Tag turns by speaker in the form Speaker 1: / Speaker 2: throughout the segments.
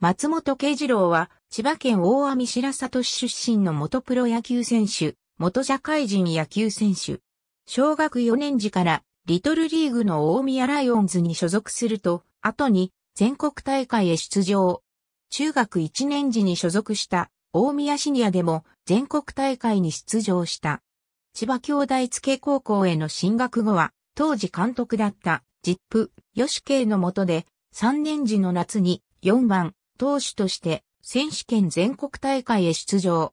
Speaker 1: 松本慶次郎は、千葉県大網白里市出身の元プロ野球選手、元社会人野球選手。小学4年時から、リトルリーグの大宮ライオンズに所属すると、後に、全国大会へ出場。中学1年時に所属した、大宮シニアでも、全国大会に出場した。千葉兄弟付高校への進学後は、当時監督だった、ジップ、吉慶の下で、3年時の夏に、4番、投手として選手権全国大会へ出場。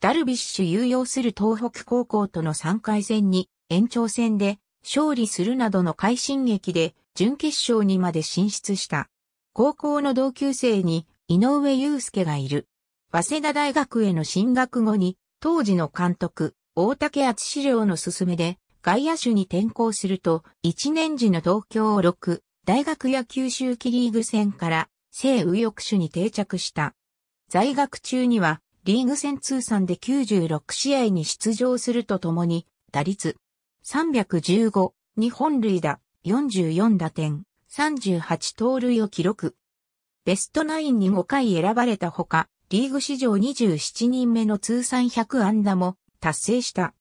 Speaker 1: ダルビッシュ有用する東北高校との3回戦に延長戦で勝利するなどの快進撃で準決勝にまで進出した。高校の同級生に井上祐介がいる。早稲田大学への進学後に当時の監督大竹厚資料の勧めで外野手に転校すると1年時の東京6大学野球秋キリーグ戦から西右翼手に定着した。在学中には、リーグ戦通算で96試合に出場するとともに、打率315、日本塁打、44打点、38盗塁を記録。ベストナインに5回選ばれたほか、リーグ史上27人目の通算100安打も達成した。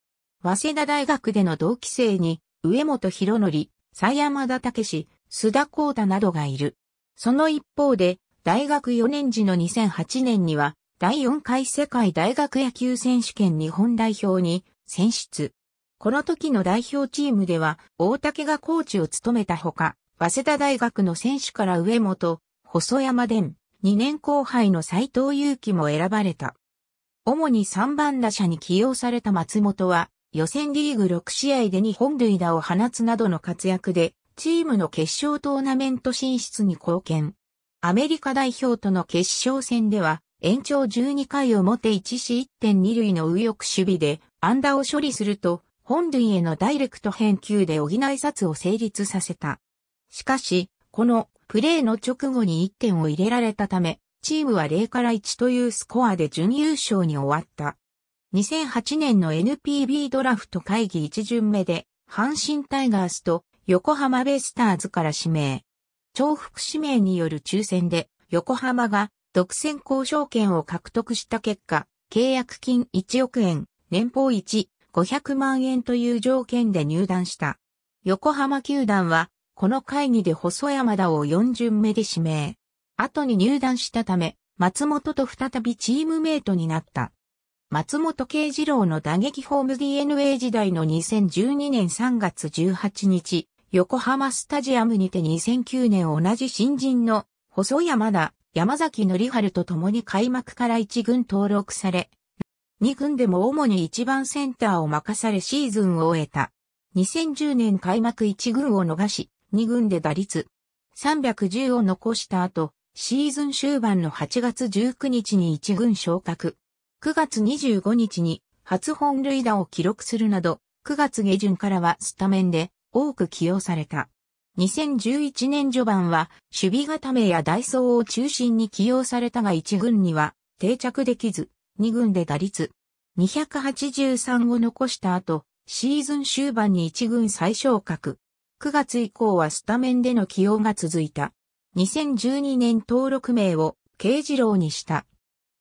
Speaker 1: 早稲田大学での同期生に、上本博則、佐山田武須田光太などがいる。その一方で、大学4年時の2008年には、第4回世界大学野球選手権日本代表に選出。この時の代表チームでは、大竹がコーチを務めたほか、早稲田大学の選手から上本、細山伝、2年後輩の斎藤祐樹も選ばれた。主に3番打者に起用された松本は、予選リーグ6試合で2本塁打を放つなどの活躍で、チームの決勝トーナメント進出に貢献。アメリカ代表との決勝戦では、延長12回表1死1.2塁の右翼守備で、アダーを処理すると、本塁へのダイレクト返球で補い札を成立させた。しかし、このプレーの直後に1点を入れられたため、チームは0から1というスコアで準優勝に終わった。2008年の NPB ドラフト会議1巡目で、阪神タイガースと横浜ベイスターズから指名。重複指名による抽選で、横浜が独占交渉権を獲得した結果、契約金1億円、年俸1、500万円という条件で入団した。横浜球団は、この会議で細山田を4巡目で指名。後に入団したため、松本と再びチームメイトになった。松本慶次郎の打撃ホーム DNA 時代の2012年3月18日、横浜スタジアムにて2009年同じ新人の細山田、山崎則春と共に開幕から1軍登録され、2軍でも主に1番センターを任されシーズンを終えた。2010年開幕1軍を逃し、2軍で打率310を残した後、シーズン終盤の8月19日に1軍昇格。9月25日に初本塁打を記録するなど、9月下旬からはスタメンで多く起用された。2011年序盤は守備固めやダイソーを中心に起用されたが1軍には定着できず、2軍で打率283を残した後、シーズン終盤に1軍最昇格。9月以降はスタメンでの起用が続いた。2012年登録名を慶次郎にした。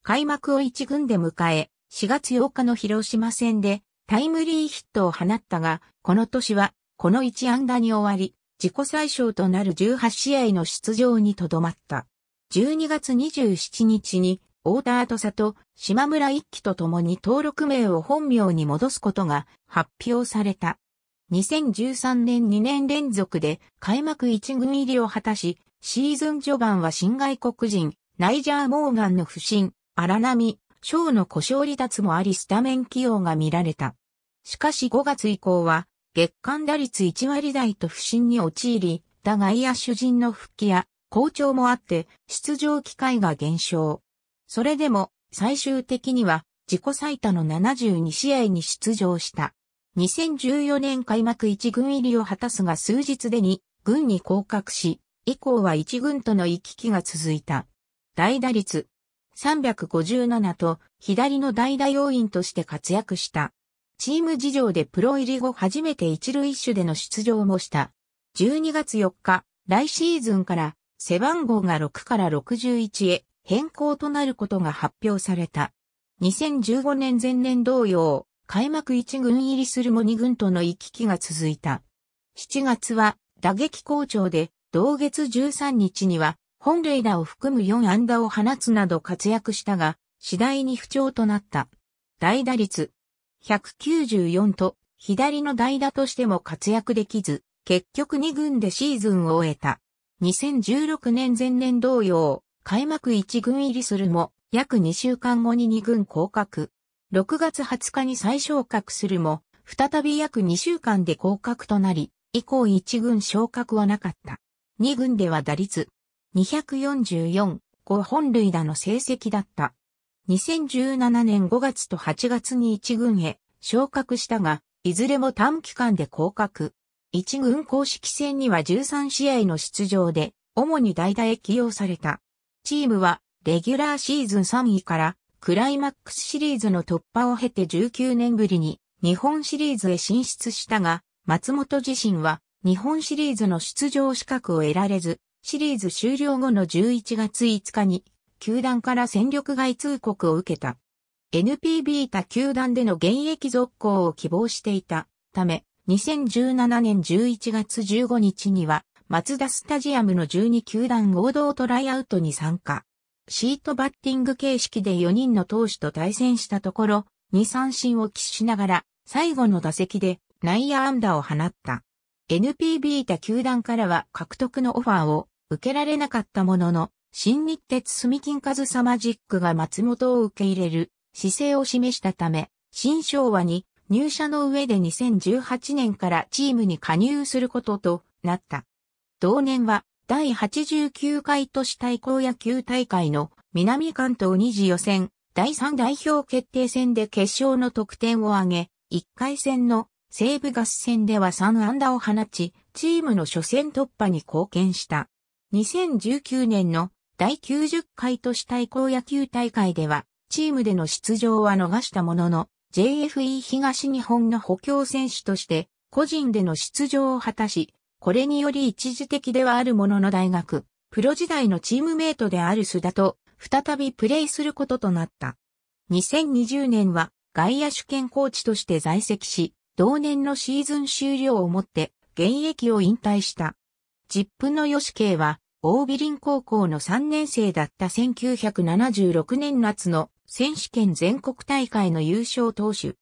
Speaker 1: 開幕を1軍で迎え、4月8日の広島戦でタイムリーヒットを放ったが、この年はこの1安打に終わり、自己最小となる18試合の出場にとどまった。12月27日に、大田跡里、島村一輝と共に登録名を本名に戻すことが発表された。2013年2年連続で開幕1軍入りを果たし、シーズン序盤は新外国人、ナイジャー・モーガンの不振、荒波、ショーの故障離脱もありスタメン起用が見られた。しかし5月以降は月間打率1割台と不振に陥り、打外野主人の復帰や、好調もあって、出場機会が減少。それでも、最終的には、自己最多の72試合に出場した。2014年開幕1軍入りを果たすが数日でに軍に降格し、以降は1軍との行き来が続いた。代打率357と左の代打要員として活躍した。チーム事情でプロ入り後初めて一塁手での出場もした。12月4日、来シーズンから背番号が6から61へ変更となることが発表された。2015年前年同様、開幕1軍入りするも2軍との行き来が続いた。7月は打撃好調で、同月13日には本塁打を含む4安打を放つなど活躍したが、次第に不調となった。代打率194と左の代打としても活躍できず、結局2軍でシーズンを終えた。2016年前年同様、開幕1軍入りするも、約2週間後に2軍降格。6月20日に再昇格するも、再び約2週間で降格となり、以降1軍昇格はなかった。2軍では打率244、5本塁打の成績だった。2017年5月と8月に1軍へ昇格したが、いずれも短期間で降格。1軍公式戦には13試合の出場で、主に代打へ起用された。チームは、レギュラーシーズン3位から、クライマックスシリーズの突破を経て19年ぶりに、日本シリーズへ進出したが、松本自身は、日本シリーズの出場資格を得られず、シリーズ終了後の11月5日に、球団から戦力外通告を受けた。NPB 他球団での現役続行を希望していたため、2017年11月15日には、松田スタジアムの12球団合同トライアウトに参加。シートバッティング形式で4人の投手と対戦したところ、2三振を喫しながら、最後の打席で内野安打を放った。NPB 他球団からは獲得のオファーを受けられなかったものの、新日鉄住金ズサマジックが松本を受け入れる姿勢を示したため、新昭和に入社の上で2018年からチームに加入することとなった。同年は第89回都市対抗野球大会の南関東二次予選第3代表決定戦で決勝の得点を挙げ、1回戦の西部合戦では3安打を放ち、チームの初戦突破に貢献した。2019年の第90回都市対抗野球大会では、チームでの出場は逃したものの、JFE 東日本の補強選手として、個人での出場を果たし、これにより一時的ではあるものの大学、プロ時代のチームメイトである須田と、再びプレイすることとなった。2020年は、外野主権コーチとして在籍し、同年のシーズン終了をもって、現役を引退した。ジップの吉慶は、オービリン高校の3年生だった1976年夏の選手権全国大会の優勝投手。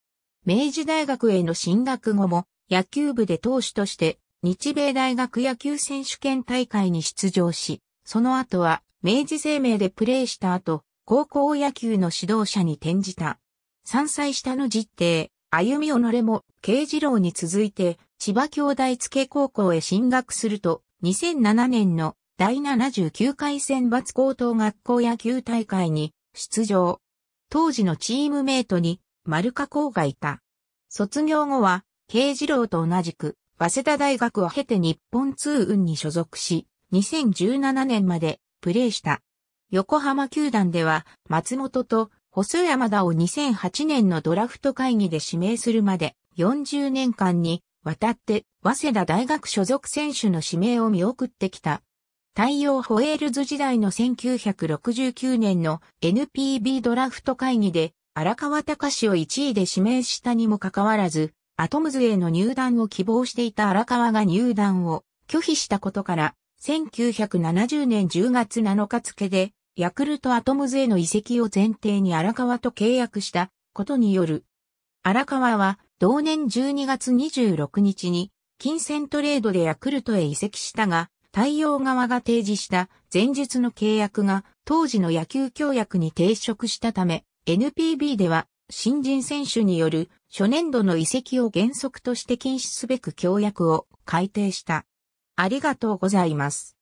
Speaker 1: 明治大学への進学後も野球部で投手として日米大学野球選手権大会に出場し、その後は明治生命でプレーした後、高校野球の指導者に転じた。3歳下の実弟、歩み己も慶次郎に続いて千葉兄弟付高校へ進学すると、2007年の第79回選抜高等学校野球大会に出場。当時のチームメイトに丸加工がいた。卒業後は、慶次郎と同じく、早稲田大学を経て日本通運に所属し、2017年までプレーした。横浜球団では、松本と細山田を2008年のドラフト会議で指名するまで40年間にわたって早稲田大学所属選手の指名を見送ってきた。太陽ホエールズ時代の1969年の NPB ドラフト会議で荒川隆を1位で指名したにもかかわらず、アトムズへの入団を希望していた荒川が入団を拒否したことから、1970年10月7日付で、ヤクルトアトムズへの移籍を前提に荒川と契約したことによる。荒川は同年12月26日に金銭トレードでヤクルトへ移籍したが、対応側が提示した前述の契約が当時の野球協約に抵触したため、NPB では新人選手による初年度の移籍を原則として禁止すべく協約を改定した。ありがとうございます。